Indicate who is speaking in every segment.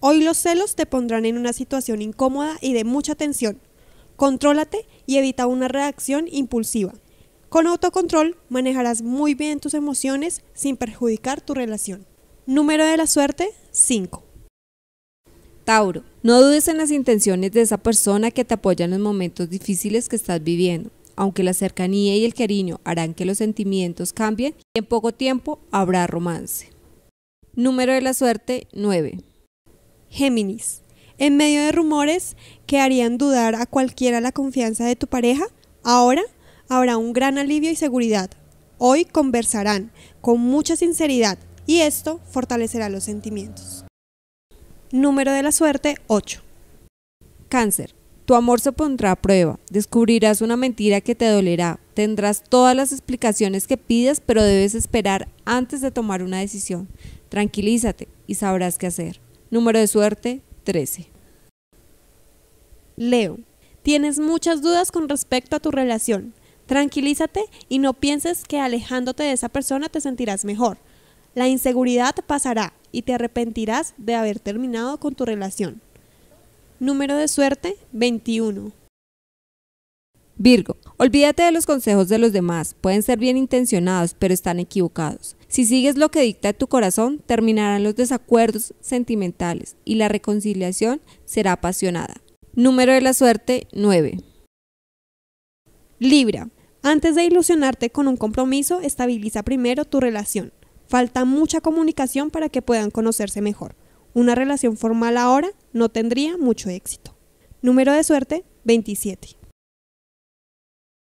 Speaker 1: hoy los celos te pondrán en una situación incómoda y de mucha tensión. Contrólate y evita una reacción impulsiva. Con autocontrol manejarás muy bien tus emociones sin perjudicar tu relación. Número de la suerte 5. Tauro, no dudes en las intenciones de esa persona que te apoya
Speaker 2: en los momentos difíciles que estás viviendo. Aunque la cercanía y el cariño harán que los sentimientos cambien, y en poco tiempo habrá romance. Número de la suerte
Speaker 1: 9. Géminis. En medio de rumores que harían dudar a cualquiera la confianza de tu pareja, ahora habrá un gran alivio y seguridad. Hoy conversarán con mucha sinceridad y esto fortalecerá los sentimientos. Número de la suerte 8. Cáncer. Tu amor se
Speaker 2: pondrá a prueba, descubrirás una mentira que te dolerá, tendrás todas las explicaciones que pidas, pero debes esperar antes de tomar una decisión. Tranquilízate y sabrás qué hacer.
Speaker 1: Número de suerte 13. Leo, tienes muchas dudas con respecto a tu relación. Tranquilízate y no pienses que alejándote de esa persona te sentirás mejor. La inseguridad pasará y te arrepentirás de haber terminado con tu relación. Número de suerte 21.
Speaker 2: Virgo, olvídate de los consejos de los demás, pueden ser bien intencionados, pero están equivocados. Si sigues lo que dicta tu corazón, terminarán los desacuerdos sentimentales y la reconciliación será apasionada. Número de la suerte
Speaker 1: 9. Libra. Antes de ilusionarte con un compromiso, estabiliza primero tu relación. Falta mucha comunicación para que puedan conocerse mejor. Una relación formal ahora no tendría mucho éxito. Número de suerte 27.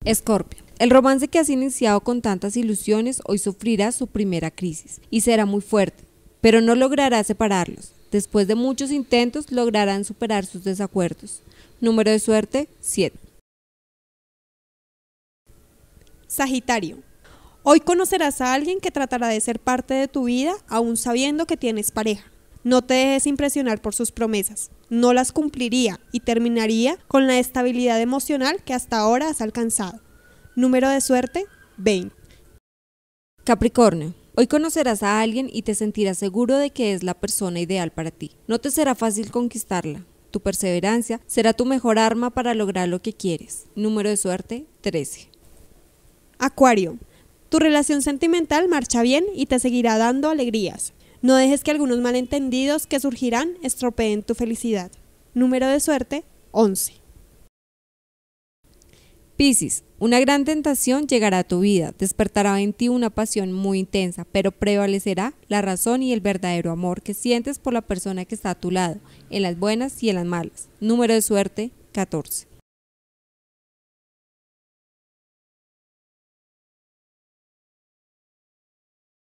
Speaker 1: Escorpio. El romance que has iniciado con tantas
Speaker 2: ilusiones hoy sufrirá su primera crisis y será muy fuerte, pero no logrará separarlos. Después de muchos intentos lograrán superar sus desacuerdos. Número de suerte
Speaker 1: 7. Sagitario. Hoy conocerás a alguien que tratará de ser parte de tu vida aún sabiendo que tienes pareja. No te dejes impresionar por sus promesas. No las cumpliría y terminaría con la estabilidad emocional que hasta ahora has alcanzado. Número de suerte, 20. Capricornio. Hoy conocerás a alguien y te sentirás seguro de que es la persona
Speaker 2: ideal para ti. No te será fácil conquistarla. Tu perseverancia será tu mejor arma para lograr
Speaker 1: lo que quieres. Número de suerte, 13. Acuario. Tu relación sentimental marcha bien y te seguirá dando alegrías. No dejes que algunos malentendidos que surgirán estropeen tu felicidad. Número de suerte, 11
Speaker 2: una gran tentación llegará a tu vida, despertará en ti una pasión muy intensa, pero prevalecerá la razón y el verdadero amor que sientes por la persona que está a tu lado, en las buenas y en las malas. Número de suerte 14.